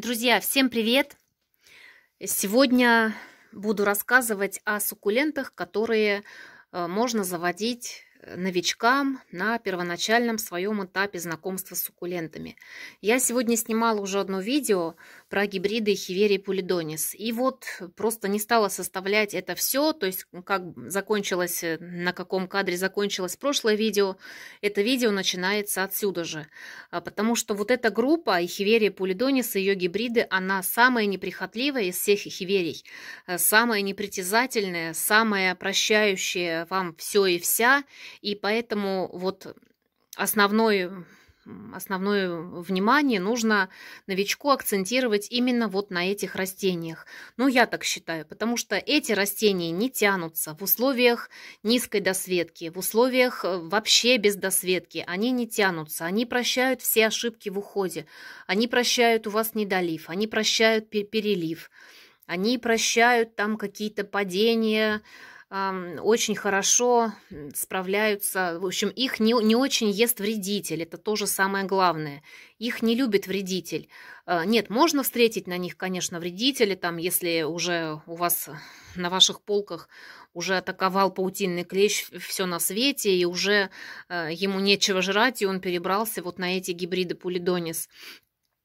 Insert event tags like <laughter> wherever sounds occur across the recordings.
Друзья, всем привет! Сегодня буду рассказывать о суккулентах, которые э, можно заводить новичкам на первоначальном своем этапе знакомства с суккулентами. Я сегодня снимала уже одно видео про гибриды хиверии пулидонис. И вот просто не стала составлять это все, то есть как закончилось, на каком кадре закончилось прошлое видео, это видео начинается отсюда же. А потому что вот эта группа хиверия пулидонис и ее гибриды, она самая неприхотливая из всех хиверий, самая непритязательная, самая прощающая вам все и вся – и поэтому вот основной основное внимание нужно новичку акцентировать именно вот на этих растениях. Ну, я так считаю, потому что эти растения не тянутся в условиях низкой досветки, в условиях э, вообще без досветки. Они не тянутся, они прощают все ошибки в уходе, они прощают у вас недолив, они прощают перелив, они прощают там какие-то падения, очень хорошо справляются, в общем, их не, не очень ест вредитель, это тоже самое главное. Их не любит вредитель. А, нет, можно встретить на них, конечно, вредители, там, если уже у вас на ваших полках уже атаковал паутинный клещ все на свете, и уже а, ему нечего жрать, и он перебрался вот на эти гибриды пулидонис.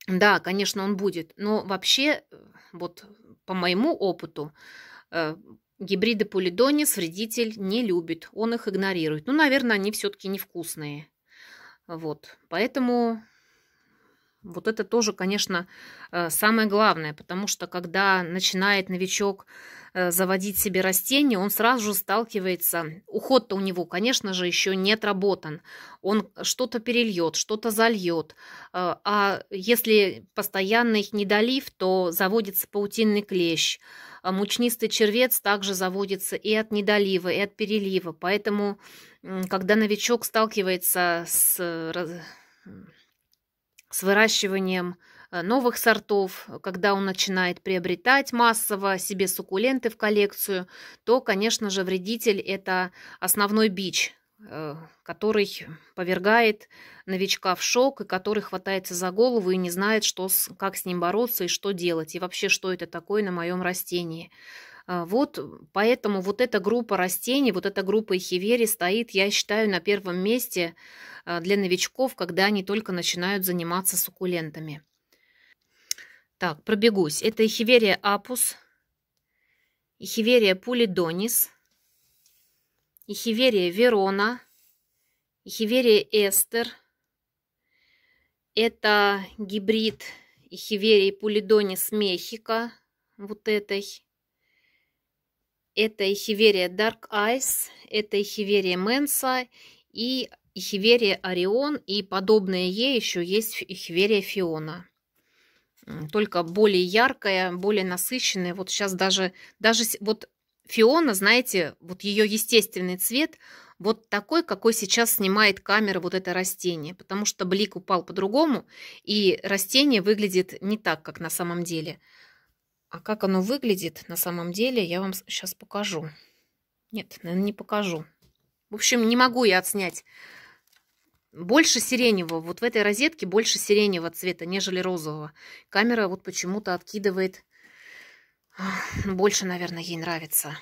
Да, конечно, он будет, но вообще, э, вот по моему опыту, э, Гибриды полидонис вредитель не любит, он их игнорирует. Ну, наверное, они все-таки невкусные. Вот, поэтому вот это тоже, конечно, э, самое главное, потому что когда начинает новичок э, заводить себе растения, он сразу же сталкивается, уход-то у него, конечно же, еще не отработан, он что-то перельет, что-то зальет, э, а если постоянно их не долив, то заводится паутинный клещ, а мучнистый червец также заводится и от недолива, и от перелива, поэтому когда новичок сталкивается с с выращиванием э, новых сортов, когда он начинает приобретать массово себе суккуленты в коллекцию, то, конечно же, вредитель – это основной бич, э, который повергает новичка в шок и который хватается за голову и не знает, что, как с ним бороться и что делать, и вообще, что это такое на моем растении – а, вот э, поэтому вот эта группа растений, вот эта группа эхивери стоит, я считаю, на первом месте а, для новичков, когда они только начинают заниматься суккулентами. Так, пробегусь. Это эхиверия апус, эхиверия пулидонис, эхиверия верона, эхиверия эстер. Это гибрид эхиверии пулидонис мехика, вот этой. Это Эхиверия Dark Eyes, это Эхиверия Менса и Эхиверия Орион и подобное ей еще есть Эхиверия Фиона. Только более яркая, более насыщенная. Вот сейчас даже, даже вот Фиона, знаете, вот ее естественный цвет вот такой, какой сейчас снимает камера вот это растение, потому что блик упал по-другому, и растение выглядит не так, как на самом деле. А как оно выглядит на самом деле, я вам сейчас покажу. Нет, наверное, не покажу. В общем, не могу я отснять. Больше сиреневого. Вот в этой розетке больше сиреневого цвета, нежели розового. Камера вот почему-то откидывает. Ну, больше, наверное, ей нравится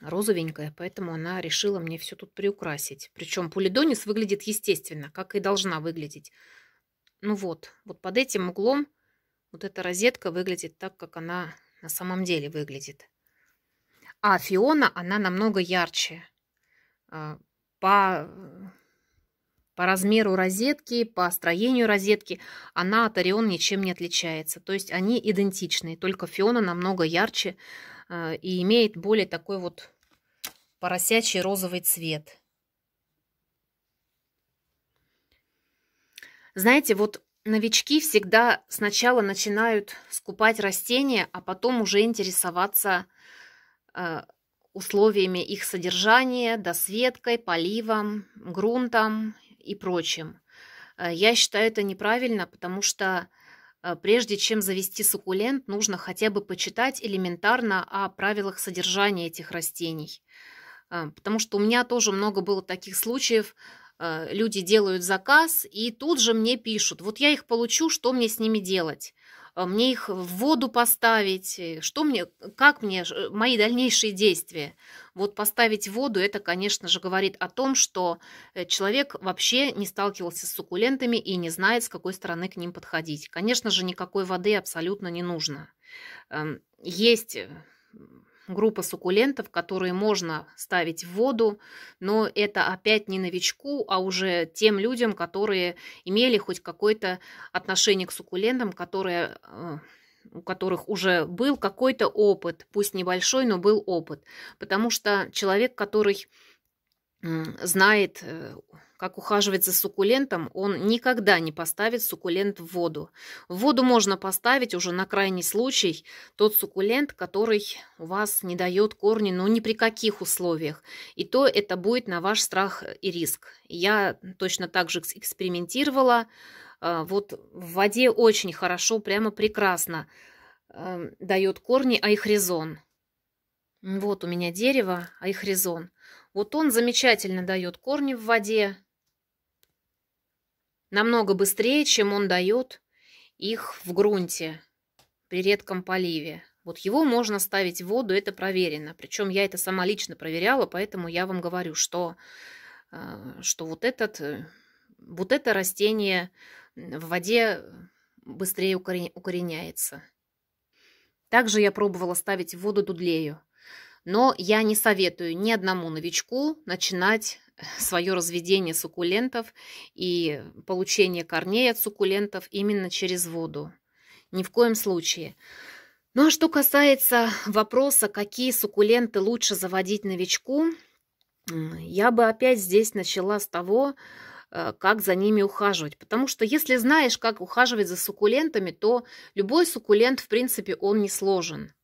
розовенькая, поэтому она решила мне все тут приукрасить. Причем пулидонис выглядит естественно, как и должна выглядеть. Ну вот, вот под этим углом вот эта розетка выглядит так, как она на самом деле выглядит. А Фиона, она намного ярче. А, по, по размеру розетки, по строению розетки, она от Орион ничем не отличается. То есть они идентичны, только Фиона намного ярче а, и имеет более такой вот поросячий розовый цвет. Знаете, вот Новички всегда сначала начинают скупать растения, а потом уже интересоваться э, условиями их содержания, досветкой, поливом, грунтом и прочим. Э, я считаю это неправильно, потому что э, прежде чем завести суккулент, нужно хотя бы почитать элементарно о правилах содержания этих растений. Э, потому что у меня тоже много было таких случаев, Э, люди делают заказ, и тут же мне пишут, вот я их получу, что мне с ними делать? Э, мне их в воду поставить? Э, что мне, как мне, мои дальнейшие действия? Вот поставить воду, это, конечно же, говорит о том, что человек вообще не сталкивался с суккулентами и не знает, с какой стороны к ним подходить. Конечно же, никакой воды абсолютно не нужно. Эм, есть группа суккулентов, которые можно ставить в воду, но это опять не новичку, а уже тем людям, которые имели хоть какое-то отношение к суккулентам, которые э, у которых уже был какой-то опыт, пусть небольшой, но был опыт. Потому что человек, который знает э, как ухаживать за суккулентом, он никогда не поставит суккулент в воду. В воду можно поставить уже на крайний случай тот суккулент, который у вас не дает корни, но ну, ни при каких условиях. И то это будет на ваш страх и риск. Я точно так же экспериментировала. А, вот в воде очень хорошо, прямо прекрасно а, дает корни айхризон. Вот у меня дерево айхризон. Вот он замечательно дает корни в воде намного быстрее, чем он дает их в грунте при редком поливе. Вот его можно ставить в воду, это проверено. Причем я это сама лично проверяла, поэтому я вам говорю, что, э, что вот, этот, э, вот это растение в воде быстрее укореняется. Также я пробовала ставить в воду дудлею. Но я не советую ни одному новичку начинать свое разведение суккулентов и получение корней от суккулентов именно через воду. Ни в коем случае. Ну а что касается вопроса, какие суккуленты лучше заводить новичку, я бы опять здесь начала с того, э, как за ними ухаживать. Потому что если знаешь, как ухаживать за суккулентами, то любой суккулент, в принципе, он не сложен.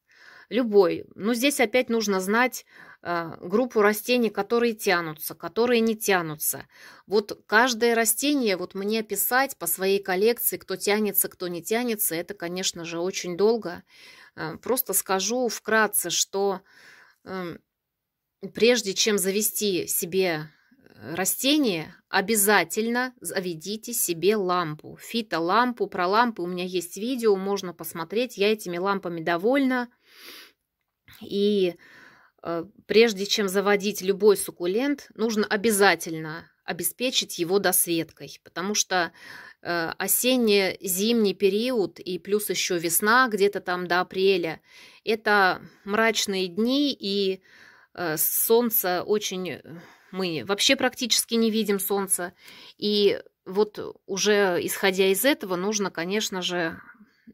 Любой. Но ну, здесь опять нужно знать а, группу растений, которые тянутся, которые не тянутся. Вот каждое растение, вот мне описать по своей коллекции, кто тянется, кто не тянется, это, конечно же, очень долго. А, просто скажу вкратце, что эм, прежде чем завести себе э, растение, обязательно заведите себе лампу. Фитолампу, про лампы у меня есть видео, можно посмотреть. Я этими лампами довольна. И э, Э, прежде чем заводить любой суккулент, нужно обязательно обеспечить его досветкой, потому что э, осенне-зимний период и плюс еще весна где-то там до апреля – это мрачные дни, и э, солнце очень… Э, мы вообще практически не видим солнца, и вот уже исходя из этого нужно, конечно же,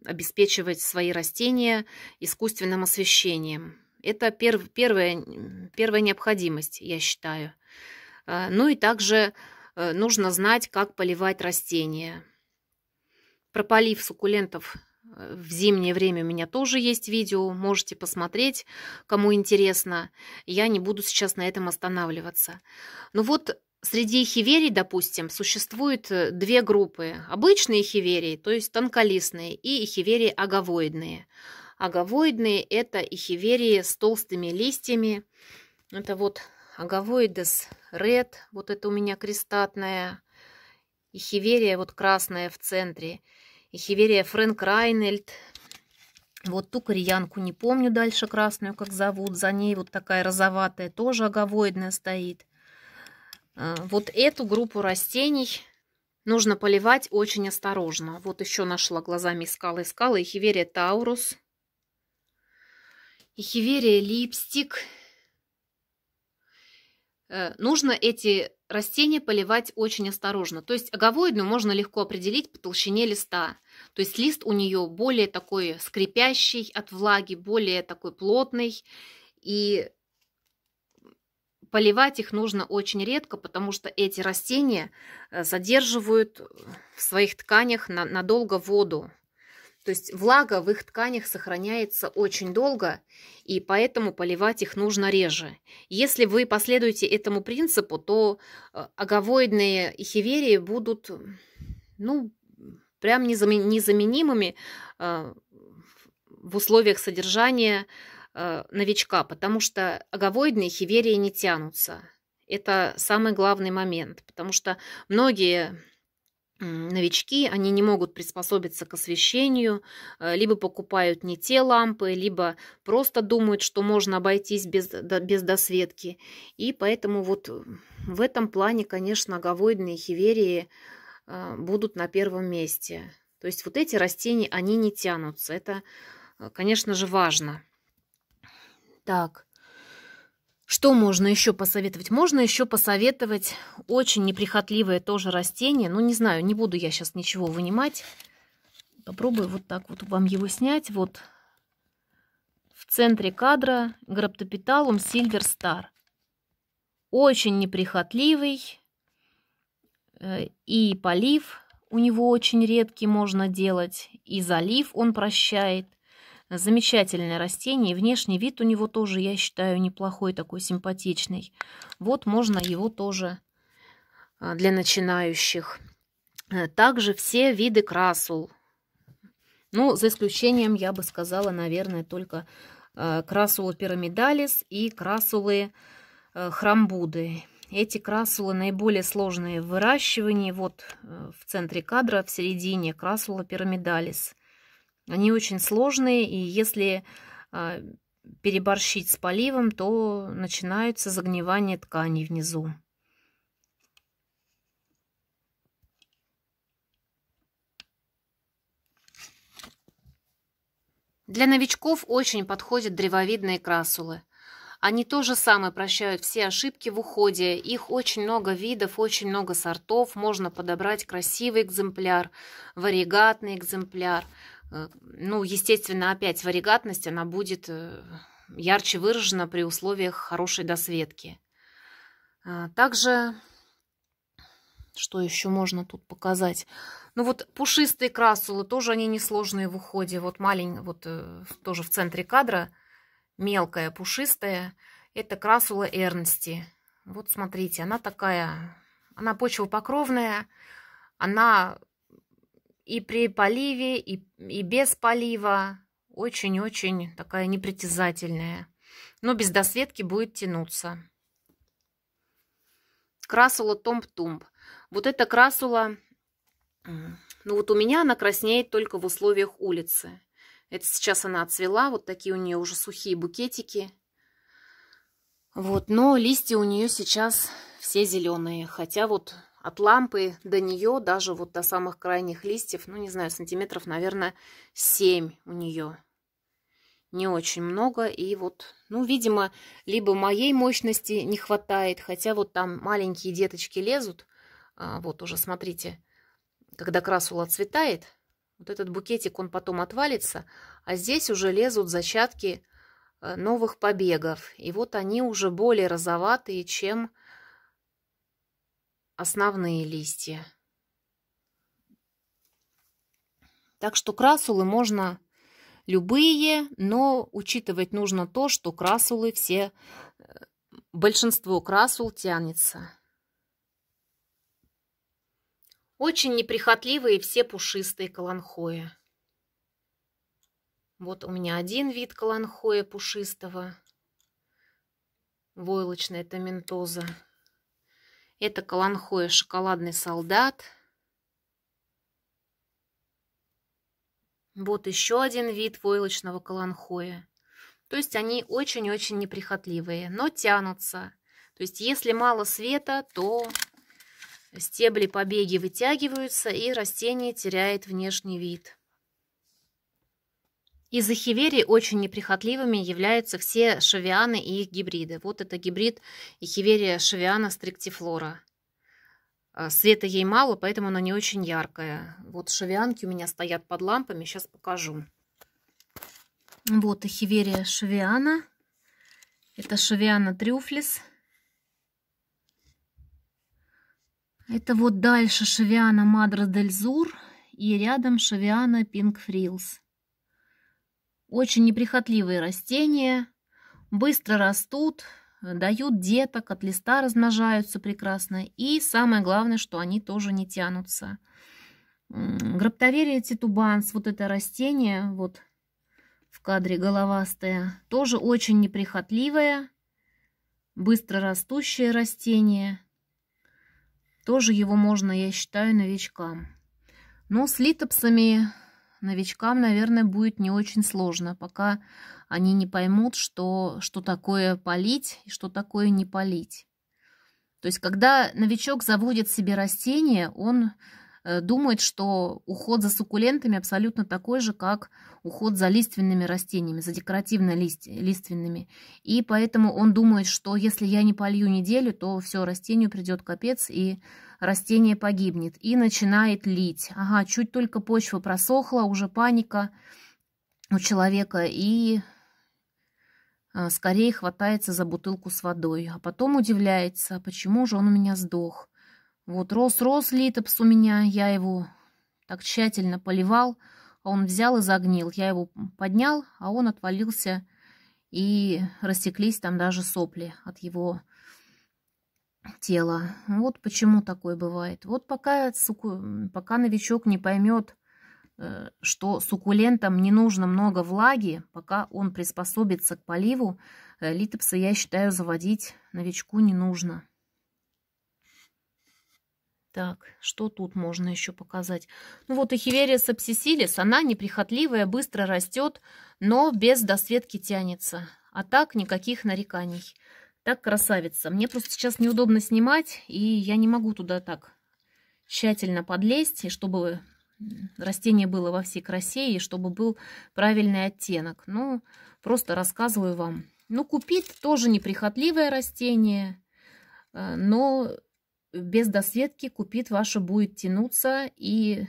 обеспечивать свои растения искусственным освещением. Это перв, первая, первая необходимость, я считаю. А, ну и также э, нужно знать, как поливать растения. Про полив суккулентов э, в зимнее время у меня тоже есть видео, можете посмотреть, кому интересно. Я не буду сейчас на этом останавливаться. Ну вот, среди хиверий, допустим, существует э, две группы. Обычные хиверии, то есть тонколистные, и хиверии аговоидные – Агавоидные – это эхиверии с толстыми листьями. Это вот агавоидес ред. вот это у меня крестатная. эхиверия, вот красная в центре. Эхиверия Фрэнк Райнельд. Вот ту кореянку не помню дальше красную, как зовут. За ней вот такая розоватая, тоже агавоидная стоит. А, вот эту группу растений нужно поливать очень осторожно. Вот еще нашла глазами искала-искала. Ихиверия Таурус и липстик. Э, нужно эти растения поливать очень осторожно. То есть аговоидную можно легко определить по толщине листа. То есть лист у нее более такой скрипящий от влаги, более такой плотный. И поливать их нужно очень редко, потому что эти растения э, задерживают в своих тканях надолго воду. То есть влага в их тканях сохраняется очень долго, и поэтому поливать их нужно реже. Если вы последуете этому принципу, то аговоидные э, эхиверии будут, ну, прям незаменимыми э, в условиях содержания э, новичка, потому что аговоидные хиверии не тянутся. Это самый главный момент, потому что многие новички, они не могут приспособиться к освещению, э, либо покупают не те лампы, либо просто думают, что можно обойтись без, без досветки. И поэтому вот э, в этом плане, конечно, оговоидные хиверии э, будут на первом месте. То есть вот эти растения, они не тянутся. Это, конечно же, важно. Так, что можно еще посоветовать? Можно еще посоветовать очень неприхотливое тоже растение. Ну, не знаю, не буду я сейчас ничего вынимать. Попробую вот так вот вам его снять. Вот в центре кадра граптопиталум Silver Star. Очень неприхотливый. Э, и полив у него очень редкий можно делать. И залив он прощает. Замечательное растение, внешний вид у него тоже, я считаю, неплохой, такой симпатичный. Вот можно его тоже а, для начинающих. Э, также все виды красул. Ну, за исключением, я бы сказала, наверное, только э, красула пирамидалис и красулы э, храмбуды. Эти красулы наиболее сложные в выращивании. Вот в центре кадра, в середине красула пирамидалис – они очень сложные, и если а, переборщить с поливом, то начинается загнивание тканей внизу. Для новичков очень подходят древовидные красулы. Они тоже самое прощают все ошибки в уходе. Их очень много видов, очень много сортов. Можно подобрать красивый экземпляр, варигатный экземпляр – Э, ну, естественно, опять варигатность, она будет э, ярче выражена при условиях хорошей досветки. А, также, что еще можно тут показать? Ну вот пушистые красулы, тоже они несложные в уходе. Вот маленькая, вот э, тоже в центре кадра, мелкая, пушистая. Это красула Эрнсти. Вот смотрите, она такая, она почвопокровная, она и при поливе, и, и без полива. Очень-очень такая непритязательная. Но без досветки будет тянуться. Красула Томп тумб Вот эта красула, ну вот у меня она краснеет только в условиях улицы. Это сейчас она отцвела, вот такие у нее уже сухие букетики. Вот, но листья у нее сейчас все зеленые, хотя вот от лампы до нее, даже вот до самых крайних листьев, ну, не знаю, сантиметров, наверное, 7 у нее. Не очень много. И вот, ну, видимо, либо моей мощности не хватает, хотя вот там маленькие деточки лезут. А, вот уже, смотрите, когда красула цветает, вот этот букетик, он потом отвалится, а здесь уже лезут зачатки э, новых побегов. И вот они уже более розоватые, чем основные листья. Так что красулы можно любые, но учитывать нужно то, что красулы все, э, большинство красул тянется. Очень неприхотливые все пушистые каланхои. Вот у меня один вид каланхоя пушистого. Войлочная ментоза. Это Каланхоя шоколадный солдат. Вот еще один вид войлочного каланхоя. То есть они очень-очень неприхотливые, но тянутся. То есть если мало света, то стебли побеги вытягиваются и растение теряет внешний вид. Из эхивери очень неприхотливыми являются все шавианы и их гибриды. Вот это гибрид эхиверия шавиана стриктифлора. А, света ей мало, поэтому она не очень яркая. Вот шавианки у меня стоят под лампами, сейчас покажу. Вот эхиверия шавиана. Это шавиана трюфлис. Это вот дальше шавиана мадра дель зур и рядом шавиана пинг фрилс. Очень неприхотливые растения, быстро растут, дают деток, от листа размножаются прекрасно. И самое главное, что они тоже не тянутся. Граптоверия титубанс, вот это растение, вот в кадре головастое тоже очень неприхотливое, быстро растущее растение. Тоже его можно, я считаю, новичкам. Но с литопсами новичкам, наверное, будет не очень сложно, пока они не поймут, что, что такое полить и что такое не полить. То есть, когда новичок заводит себе растение, он э, думает, что уход за суккулентами абсолютно такой же, как уход за лиственными растениями, за декоративно-лиственными. И поэтому он думает, что если я не полью неделю, то все, растению придет капец, и растение погибнет и начинает лить. Ага, чуть только почва просохла, уже паника у человека и а, скорее хватается за бутылку с водой, а потом удивляется, почему же он у меня сдох. Вот рос-рос литопс у меня, я его так тщательно поливал, а он взял и загнил. Я его поднял, а он отвалился, и растеклись там даже сопли от его тело. Вот почему такое бывает. Вот пока, суку... пока новичок не поймет, э, что суккулентам не нужно много влаги, пока он приспособится к поливу, э, литопсы, я считаю, заводить новичку не нужно. Так, что тут можно еще показать? Ну вот эхиверия сапсисилис, она неприхотливая, быстро растет, но без досветки тянется. А так никаких нареканий. Так, красавица. Мне просто сейчас неудобно снимать, и я не могу туда так тщательно подлезть, и чтобы растение было во всей красе, и чтобы был правильный оттенок. Ну, просто рассказываю вам. Ну, купит тоже неприхотливое растение, э, но без досветки купит ваша будет тянуться, и э,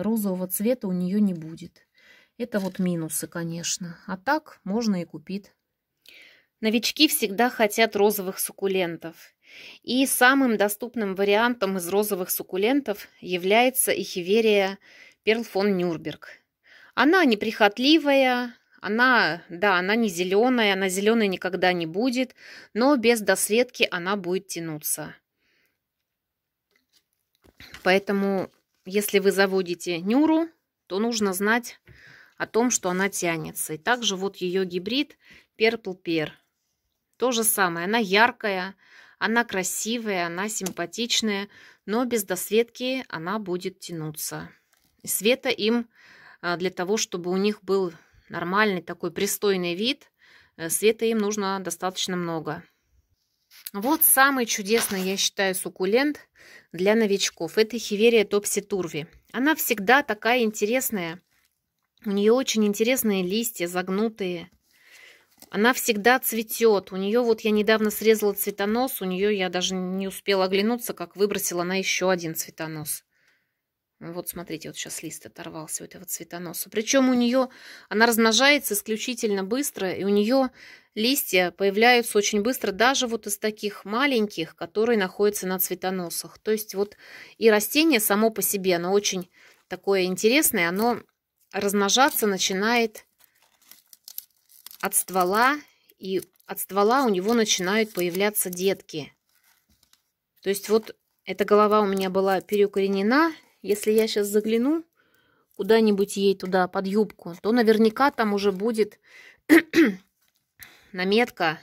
розового цвета у нее не будет. Это вот минусы, конечно. А так можно и купит. Новички всегда хотят розовых суккулентов. И самым доступным вариантом из розовых суккулентов является эхиверия перлфон Нюрберг. Она неприхотливая, она, да, она не зеленая, она зеленой никогда не будет, но без досветки она будет тянуться. Поэтому, если вы заводите нюру, то нужно знать о том, что она тянется. И также вот ее гибрид Purple Pear. То же самое, она яркая, она красивая, она симпатичная, но без досветки она будет тянуться. света им а, для того, чтобы у них был нормальный такой пристойный вид, э, света им нужно достаточно много. Вот самый чудесный, я считаю, суккулент для новичков. Это хиверия топси турви. Она всегда такая интересная. У нее очень интересные листья, загнутые. Она всегда цветет. У нее вот я недавно срезала цветонос, у нее я даже не успела оглянуться, как выбросила она еще один цветонос. Вот смотрите, вот сейчас лист оторвался у этого цветоноса. Причем у нее она размножается исключительно быстро, и у нее листья появляются очень быстро, даже вот из таких маленьких, которые находятся на цветоносах. То есть вот и растение само по себе, оно очень такое интересное, оно размножаться начинает от ствола, и от ствола у него начинают появляться детки. То есть вот эта голова у меня была переукоренена. Если я сейчас загляну куда-нибудь ей туда под юбку, то наверняка там уже будет <clears throat> наметка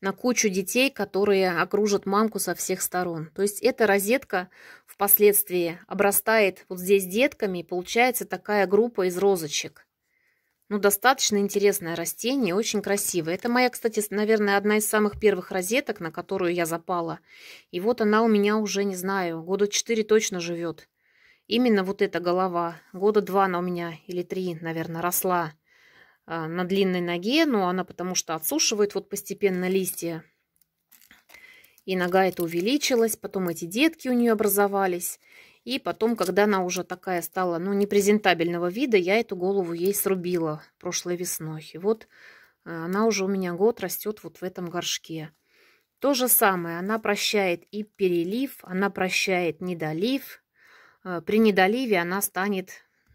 на кучу детей, которые окружат мамку со всех сторон. То есть эта розетка впоследствии обрастает вот здесь детками, и получается такая группа из розочек. Ну, достаточно интересное растение, очень красивое. Это моя, кстати, наверное, одна из самых первых розеток, на которую я запала. И вот она у меня уже, не знаю, года четыре точно живет. Именно вот эта голова. Года два она у меня, или три, наверное, росла а, на длинной ноге. Но ну, она потому что отсушивает вот постепенно листья. И нога эта увеличилась, потом эти детки у нее образовались. И потом, когда она уже такая стала, ну, непрезентабельного вида, я эту голову ей срубила прошлой весной. И вот э, она уже у меня год растет вот в этом горшке. То же самое, она прощает и перелив, она прощает недолив. Э, при недоливе она станет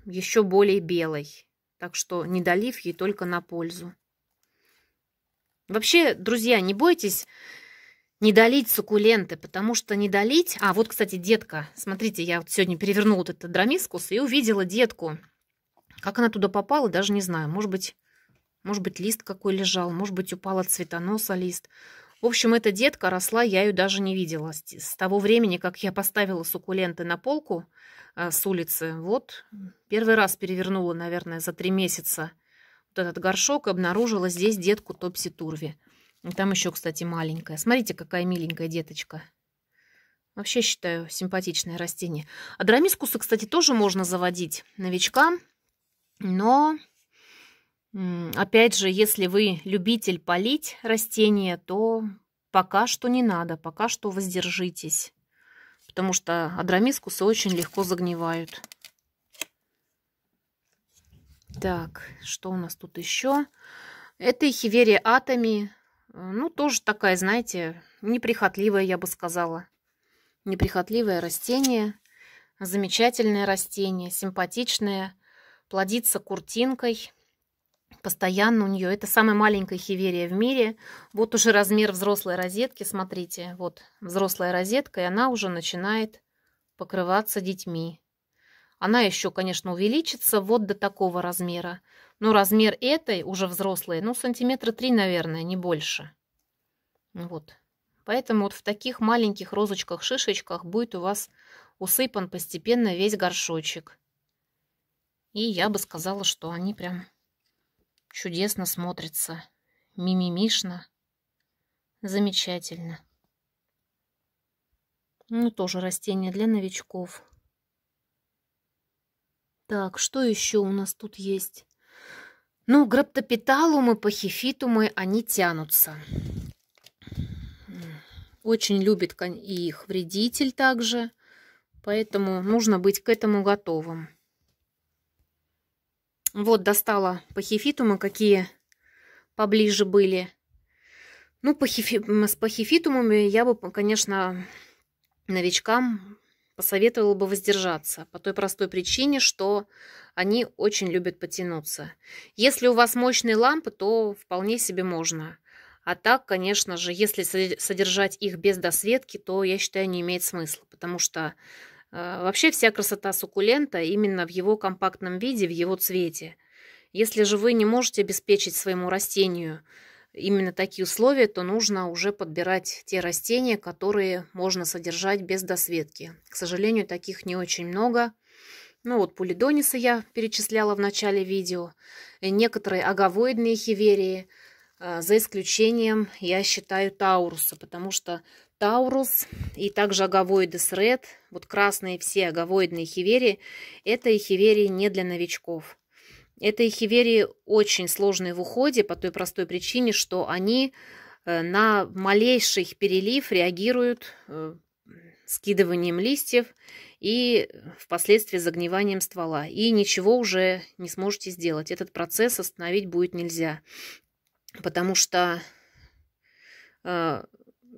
еще более белой. Так что недолив ей только на пользу. Вообще, друзья, не бойтесь не долить суккуленты, потому что не долить... А, вот, кстати, детка. Смотрите, я вот сегодня перевернула вот этот драмискус и увидела детку. Как она туда попала, даже не знаю. Может быть, может быть лист какой лежал, может быть, упала цветоноса лист. В общем, эта детка росла, я ее даже не видела. С того времени, как я поставила суккуленты на полку э, с улицы, вот, первый раз перевернула, наверное, за три месяца вот этот горшок, и обнаружила здесь детку Топси-Турви. Там еще, кстати, маленькая. Смотрите, какая миленькая деточка. Вообще, считаю, симпатичное растение. Адрамискуса, кстати, тоже можно заводить новичкам. Но, опять же, если вы любитель полить растения, то пока что не надо, пока что воздержитесь. Потому что адрамискусы очень легко загнивают. Так, что у нас тут еще? Это хиверия атоми. Э, ну, тоже такая, знаете, неприхотливая, я бы сказала. Неприхотливое растение. Замечательное растение, симпатичное. Плодится куртинкой. Постоянно у нее. Это самая маленькая хиверия в мире. Вот уже размер взрослой розетки. Смотрите, вот взрослая розетка. И она уже начинает покрываться детьми. Она еще, конечно, увеличится вот до такого размера. Ну размер этой, уже взрослой, ну, сантиметра три, наверное, не больше. Вот. Поэтому вот в таких маленьких розочках-шишечках будет у вас усыпан постепенно весь горшочек. И я бы сказала, что они прям чудесно смотрятся. Мимимишно. Замечательно. Ну, тоже растение для новичков. Так, что еще у нас тут есть? Ну, граптопиталумы, пахифитумы, они тянутся. Очень любит их вредитель также, поэтому нужно быть к этому готовым. Вот достала пахифитумы, какие поближе были. Ну, пахифи... с пахифитумами я бы, конечно, новичкам посоветовала бы воздержаться по той простой причине, что они очень любят потянуться. Если у вас мощные лампы, то вполне себе можно. А так, конечно же, если содержать их без досветки, то, я считаю, не имеет смысла, потому что э, вообще вся красота суккулента именно в его компактном виде, в его цвете. Если же вы не можете обеспечить своему растению – именно такие условия, то нужно уже подбирать те растения, которые можно содержать без досветки. К сожалению, таких не очень много. Ну вот пулидонисы я перечисляла в начале видео, и э, некоторые аговоидные хиверии, а, за исключением, я считаю, тауруса, потому что таурус и также аговоидес ред, вот красные все аговоидные хиверии, это и хиверии не для новичков. Это эхиверии очень сложные в уходе по той простой причине, что они э, на малейший перелив реагируют э, скидыванием листьев и э, впоследствии загниванием ствола. И ничего уже не сможете сделать. Этот процесс остановить будет нельзя, потому что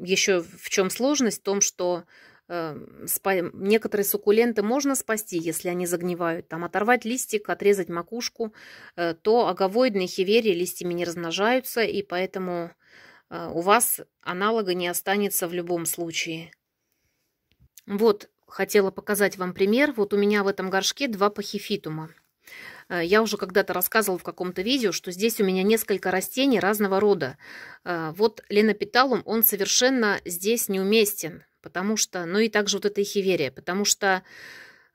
еще в чем сложность? В том, что Эм, некоторые суккуленты можно спасти, если они загнивают, там оторвать листик, отрезать макушку, э, то аговоидные хиверии листьями не размножаются, и поэтому э, у вас аналога не останется в любом случае. Вот, хотела показать вам пример. Вот у меня в этом горшке два пахифитума. Э, я уже когда-то рассказывала в каком-то видео, что здесь у меня несколько растений разного рода. Вот ленопиталум, он совершенно здесь неуместен потому что, ну и также вот эта эхиверия, потому что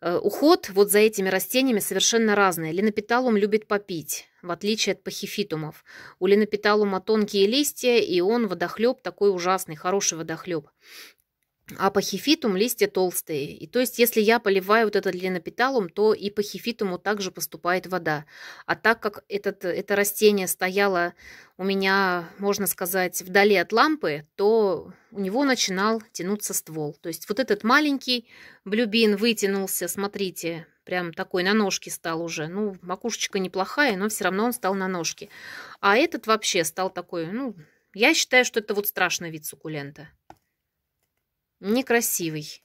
э, уход вот за этими растениями совершенно разный. Линопиталум любит попить, в отличие от пахифитумов. У линопиталума тонкие листья, и он водохлеб такой ужасный, хороший водохлеб. А пахифитум листья толстые. И то есть, если я поливаю вот этот ленопиталум, то и пахифитуму также поступает вода. А так как этот, это растение стояло у меня, можно сказать, вдали от лампы, то у него начинал тянуться ствол. То есть вот этот маленький блюбин вытянулся, смотрите, прям такой на ножке стал уже. Ну, макушечка неплохая, но все равно он стал на ножке. А этот вообще стал такой, ну, я считаю, что это вот страшный вид суккулента некрасивый.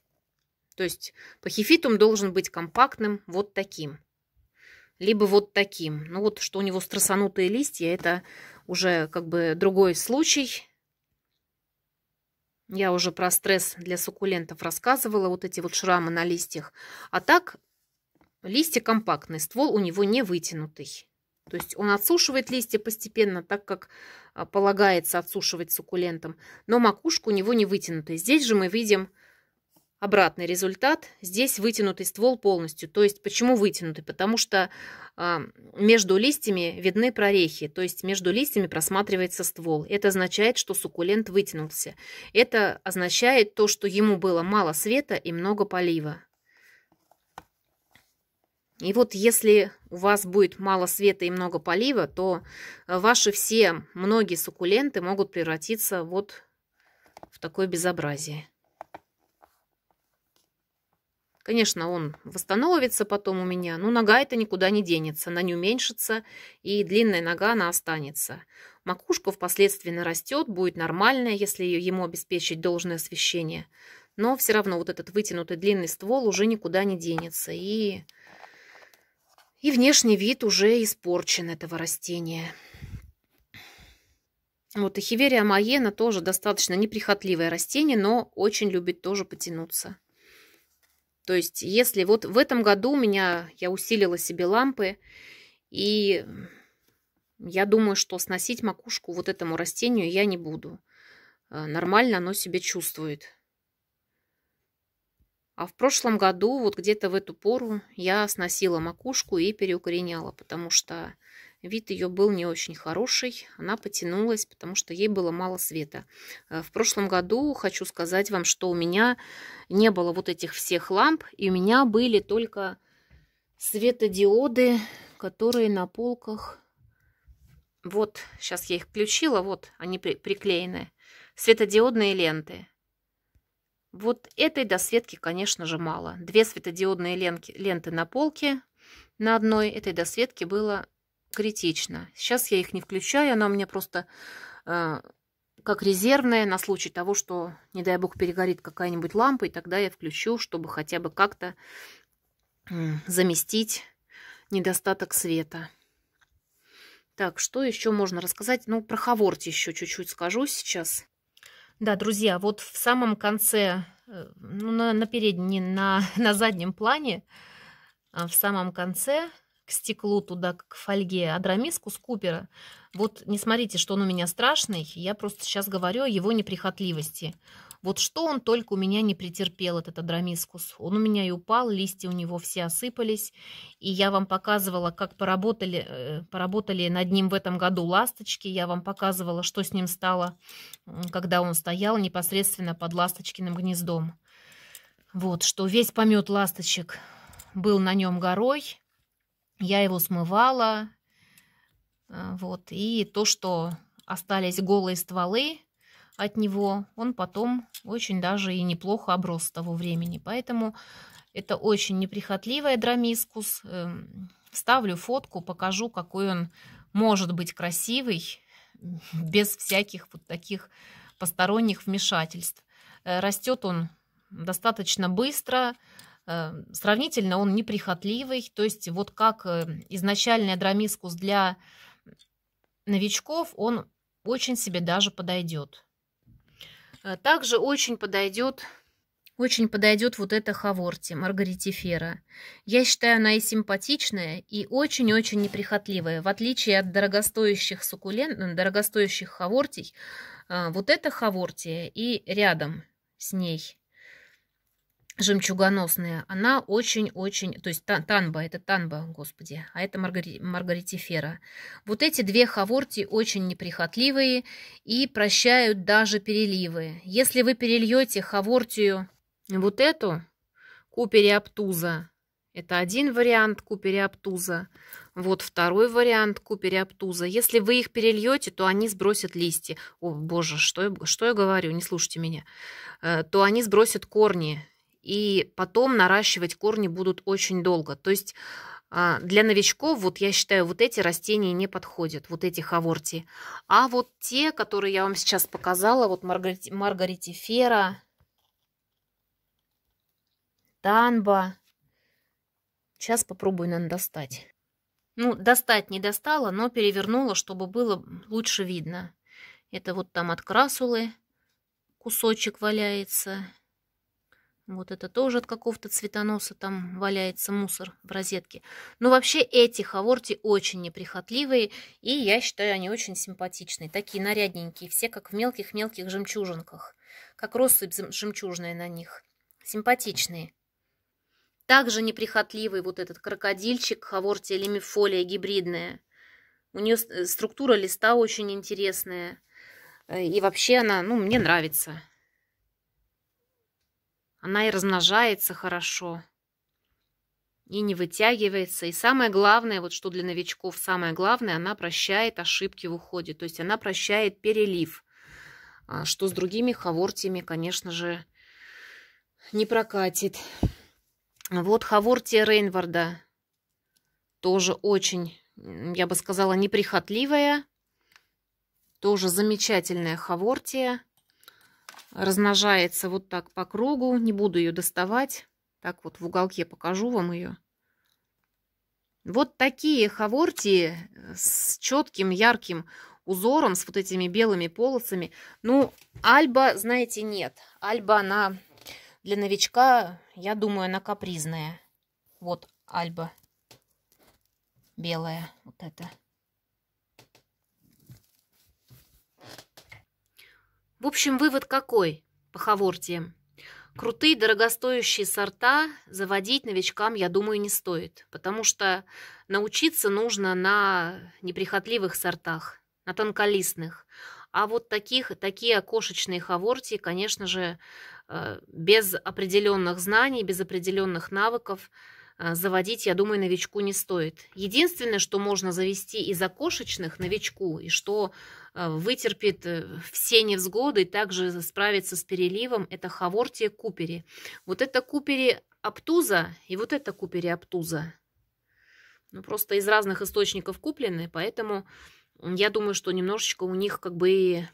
То есть пахифитум должен быть компактным вот таким. Либо вот таким. Ну вот, что у него страсанутые листья, это уже как бы другой случай. Я уже про стресс для суккулентов рассказывала, вот эти вот шрамы на листьях. А так, листья компактные, ствол у него не вытянутый. То есть он отсушивает листья постепенно, так как а, полагается отсушивать суккулентом, но макушка у него не вытянутая. Здесь же мы видим обратный результат. Здесь вытянутый ствол полностью. То есть почему вытянутый? Потому что а, между листьями видны прорехи, то есть между листьями просматривается ствол. Это означает, что суккулент вытянулся. Это означает то, что ему было мало света и много полива. И вот если у вас будет мало света и много полива, то э, ваши все, многие суккуленты могут превратиться вот в такое безобразие. Конечно, он восстановится потом у меня, но нога это никуда не денется, она не уменьшится, и длинная нога она останется. Макушка впоследствии нарастет, будет нормальная, если ее ему обеспечить должное освещение. Но все равно вот этот вытянутый длинный ствол уже никуда не денется, и и внешний вид уже испорчен этого растения. Вот и хиверия маена тоже достаточно неприхотливое растение, но очень любит тоже потянуться. То есть, если вот в этом году у меня, я усилила себе лампы, и я думаю, что сносить макушку вот этому растению я не буду. Э, нормально оно себя чувствует. А в прошлом году, вот где-то в эту пору, я сносила макушку и переукореняла, потому что вид ее был не очень хороший. Она потянулась, потому что ей было мало света. Э, в прошлом году хочу сказать вам, что у меня не было вот этих всех ламп, и у меня были только светодиоды, которые на полках. Вот, сейчас я их включила, вот они при приклеены. Светодиодные ленты. Вот этой досветки, конечно же, мало. Две светодиодные ленки, ленты на полке на одной этой досветке было критично. Сейчас я их не включаю, она у меня просто э, как резервная на случай того, что, не дай бог, перегорит какая-нибудь лампа, и тогда я включу, чтобы хотя бы как-то э, заместить недостаток света. Так, что еще можно рассказать? Ну, про хаворт еще чуть-чуть скажу сейчас. Да, друзья, вот в самом конце, э, ну, на, на переднем, на, <laughs> на заднем плане, а, в самом конце к стеклу туда, к фольге, адрамиску с Купера. Вот не смотрите, что он у меня страшный, я просто сейчас говорю о его неприхотливости. Вот что он только у меня не претерпел, этот адрамискус. Он у меня и упал, листья у него все осыпались. И я вам показывала, как поработали, э, поработали над ним в этом году ласточки. Я вам показывала, что с ним стало, когда он стоял непосредственно под ласточкиным гнездом. Вот, что весь помет ласточек был на нем горой. Я его смывала. Э, вот, и то, что остались голые стволы, от него, он потом очень даже и неплохо оброс с того времени. Поэтому это очень неприхотливая драмискус. Эм, ставлю фотку, покажу, какой он может быть красивый, <laughs> без всяких вот таких посторонних вмешательств. Э, растет он достаточно быстро, э, сравнительно он неприхотливый, то есть вот как э, изначальный драмискус для новичков, он очень себе даже подойдет. Э, также очень подойдет очень подойдет вот эта хаворти, маргаритифера. Я считаю, она и симпатичная, и очень-очень неприхотливая. В отличие от дорогостоящих суккулен... дорогостоящих хавортий, э, вот эта хавортия и рядом с ней жемчугоносная, она очень-очень, то есть танба, это танба, господи, а это маргари, маргаритифера. Вот эти две хаворти очень неприхотливые и прощают даже переливы. Если вы перельете хавортию вот эту, купериаптуза, это один вариант купериаптуза, вот второй вариант купериаптуза. Если вы их перельете, то они сбросят листья. О, боже, что я, что я говорю, не слушайте меня. Э, то они сбросят корни и потом наращивать корни будут очень долго. То есть а, для новичков, вот я считаю, вот эти растения не подходят, вот эти хаворти. А вот те, которые я вам сейчас показала, вот маргарити, маргаритифера, танба. Сейчас попробую, наверное, достать. Ну, достать не достала, но перевернула, чтобы было лучше видно. Это вот там от красулы кусочек валяется. Вот это тоже от какого-то цветоноса там валяется мусор в розетке. Но вообще эти хаворти очень неприхотливые, и я считаю, они очень симпатичные. Такие нарядненькие, все как в мелких-мелких жемчужинках. Как россыпь жемчужная на них. Симпатичные. Также неприхотливый вот этот крокодильчик, хаворти лимифолия гибридная. У нее э, структура листа очень интересная. Э, и вообще она, ну, мне нравится. Она и размножается хорошо, и не вытягивается. И самое главное, вот что для новичков самое главное, она прощает ошибки в уходе. То есть она прощает перелив, а, что с другими хавортиями, конечно же, не прокатит. Вот хавортия Рейнварда тоже очень, я бы сказала, неприхотливая. Тоже замечательная хавортия размножается вот так по кругу. Не буду ее доставать. Так вот в уголке покажу вам ее. Вот такие хаворти э, с четким ярким узором, с вот этими белыми полосами. Ну, альба, знаете, нет. Альба, она для новичка, я думаю, она капризная. Вот альба белая, вот это. В общем, вывод какой по хавортиям? Крутые дорогостоящие сорта заводить новичкам, я думаю, не стоит, потому что научиться нужно на неприхотливых сортах, на тонколистных. А вот таких, такие окошечные хавортии, конечно же, э, без определенных знаний, без определенных навыков – а, заводить, я думаю, новичку не стоит. Единственное, что можно завести из окошечных новичку, и что а, вытерпит э, все невзгоды и также справится с переливом, это хавортия купери. Вот это купери аптуза и вот это купери аптуза. Ну, просто из разных источников куплены, поэтому я думаю, что немножечко у них как бы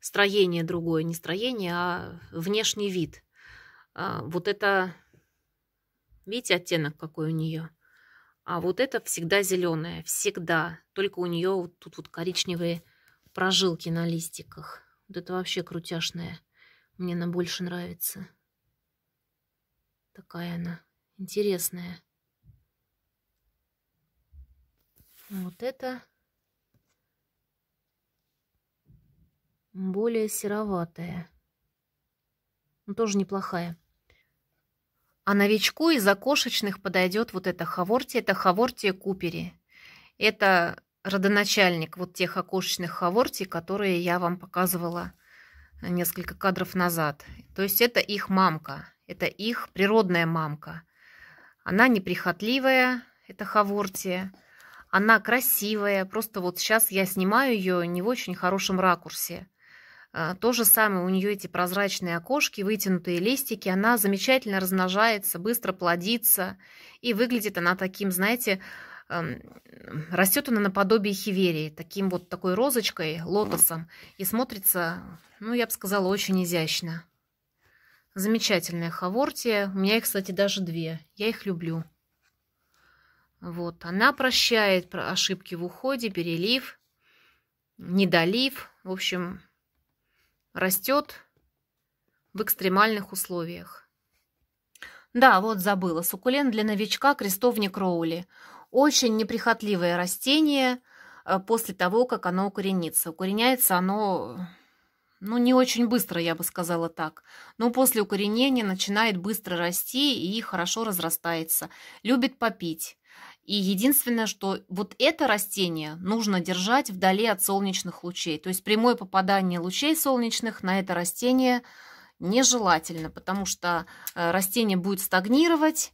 строение другое, не строение, а внешний вид. А, вот это Видите оттенок какой у нее? А вот это всегда зеленая, всегда. Только у нее вот тут вот коричневые прожилки на листиках. Вот это вообще крутяшная. Мне она больше нравится. Такая она интересная. Вот это более сероватая. Но ну, тоже неплохая. А новичку из окошечных подойдет вот эта Хавортия, это Хавортия Купери. Это родоначальник вот тех окошечных Хавортий, которые я вам показывала э, несколько кадров назад. То есть это их мамка, это их природная мамка. Она неприхотливая, это Хавортия. Она красивая, просто вот сейчас я снимаю ее не в очень хорошем ракурсе – а, то же самое, у нее эти прозрачные окошки, вытянутые листики, она замечательно размножается, быстро плодится, и выглядит она таким, знаете, растет она наподобие хиверии, таким вот такой розочкой, лотосом, и смотрится, ну, я бы сказала, очень изящно. Замечательная хавортия. У меня их, кстати, даже две. Я их люблю. Вот, она прощает ошибки в уходе, перелив, недолив. В общем, растет в экстремальных условиях. Да, вот забыла. Суккулент для новичка – крестовник Роули. Очень неприхотливое растение э, после того, как оно укоренится. Укореняется оно, ну, не очень быстро, я бы сказала так. Но после укоренения начинает быстро расти и хорошо разрастается. Любит попить. И единственное, что вот это растение нужно держать вдали от солнечных лучей. То есть прямое попадание лучей солнечных на это растение нежелательно, потому что э, растение будет стагнировать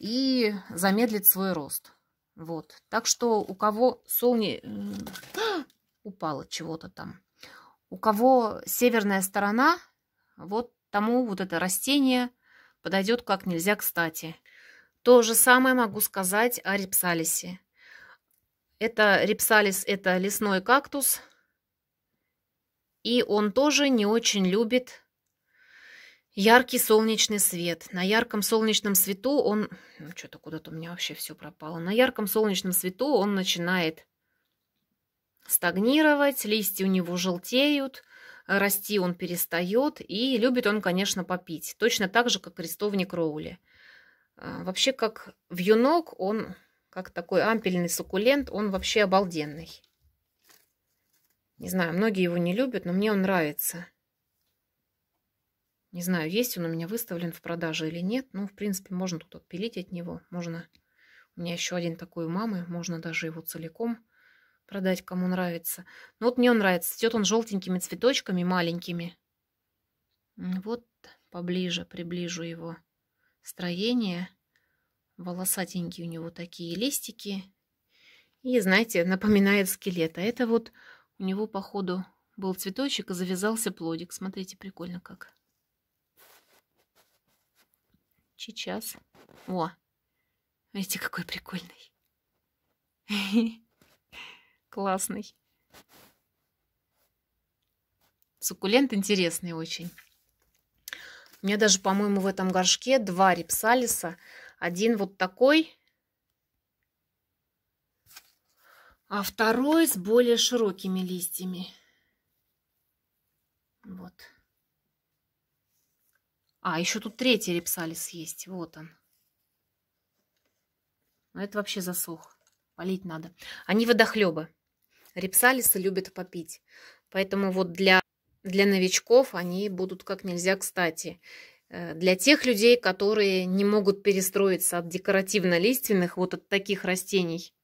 и замедлит свой рост. Вот. Так что у кого солнце э, <gasps> упало чего-то там. У кого северная сторона, вот тому вот это растение подойдет как нельзя кстати. То же самое могу сказать о репсалисе. Это репсалис – это лесной кактус, и он тоже не очень любит яркий солнечный свет. На ярком солнечном свету он... Ну, что-то куда-то у меня вообще все пропало. На ярком солнечном свету он начинает стагнировать, листья у него желтеют, расти он перестает, и любит он, конечно, попить. Точно так же, как крестовник Роули – а, вообще, как вьюнок, он как такой ампельный суккулент, он вообще обалденный. Не знаю, многие его не любят, но мне он нравится. Не знаю, есть он у меня выставлен в продаже или нет. Ну, в принципе, можно тут отпилить от него. Можно... У меня еще один такой у мамы. Можно даже его целиком продать, кому нравится. Ну, вот мне он нравится. Цветет он желтенькими цветочками маленькими. Вот поближе приближу его строение. Волосатенькие у него такие листики. И, знаете, напоминает скелет. А это вот у него, походу, был цветочек и завязался плодик. Смотрите, прикольно как. Сейчас. О, видите, какой прикольный. <laughs> Классный. Суккулент интересный очень. У меня даже, по-моему, в этом горшке два репсалиса. Один вот такой, а второй с более широкими листьями. Вот. А, еще тут третий репсалис есть. Вот он. Но ну, это вообще засох. Полить надо. Они водохлебы. Репсалисы любят попить. Поэтому вот для для новичков они будут как нельзя кстати. Э, для тех людей, которые не могут перестроиться от декоративно-лиственных, вот от таких растений,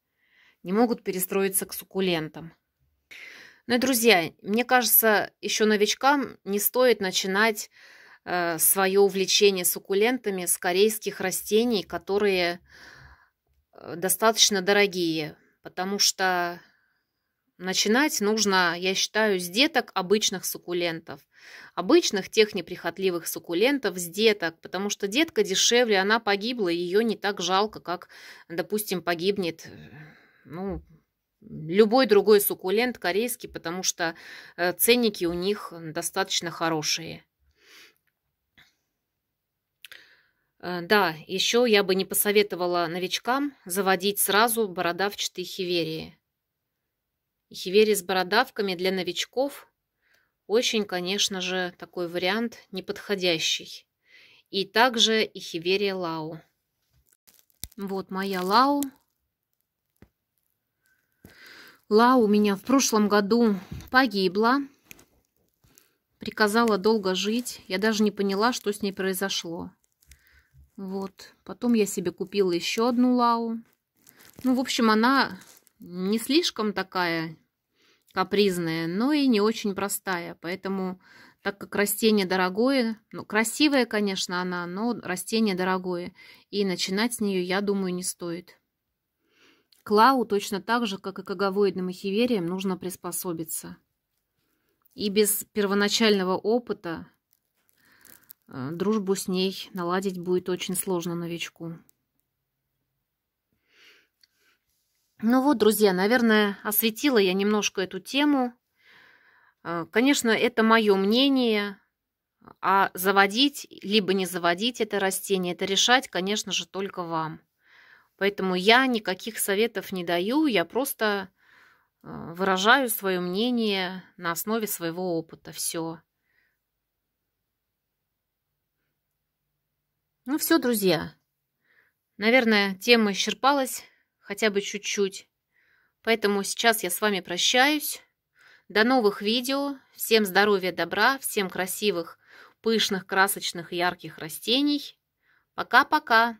не могут перестроиться к суккулентам. Ну и, друзья, мне кажется, еще новичкам не стоит начинать э, свое увлечение суккулентами с корейских растений, которые э, достаточно дорогие, потому что Начинать нужно, я считаю, с деток обычных суккулентов. Обычных тех неприхотливых суккулентов с деток, потому что детка дешевле, она погибла, ее не так жалко, как, допустим, погибнет, э, ну, любой другой суккулент корейский, потому что э, ценники у них достаточно хорошие. Э, да, еще я бы не посоветовала новичкам заводить сразу бородавчатые хиверии. Хивери с бородавками для новичков очень, конечно же, такой вариант неподходящий. И также и Хиверия Лау. Вот моя Лау. Лау у меня в прошлом году погибла. Приказала долго жить. Я даже не поняла, что с ней произошло. Вот. Потом я себе купила еще одну Лау. Ну, в общем, она не слишком такая капризная, но и не очень простая. Поэтому, так как растение дорогое, ну, красивая, конечно, она, но растение дорогое. И начинать с нее, я думаю, не стоит. Клау точно так же, как и к аговоидным эхивериям, нужно приспособиться. И без первоначального опыта э, дружбу с ней наладить будет очень сложно новичку. Ну вот, друзья, наверное, осветила я немножко эту тему. Э, конечно, это мое мнение, а заводить, либо не заводить это растение, это решать, конечно же, только вам. Поэтому я никаких советов не даю, я просто э, выражаю свое мнение на основе своего опыта. Все. Ну все, друзья. Наверное, тема исчерпалась хотя бы чуть-чуть. Поэтому сейчас я с вами прощаюсь. До новых видео. Всем здоровья, добра, всем красивых, пышных, красочных, ярких растений. Пока-пока.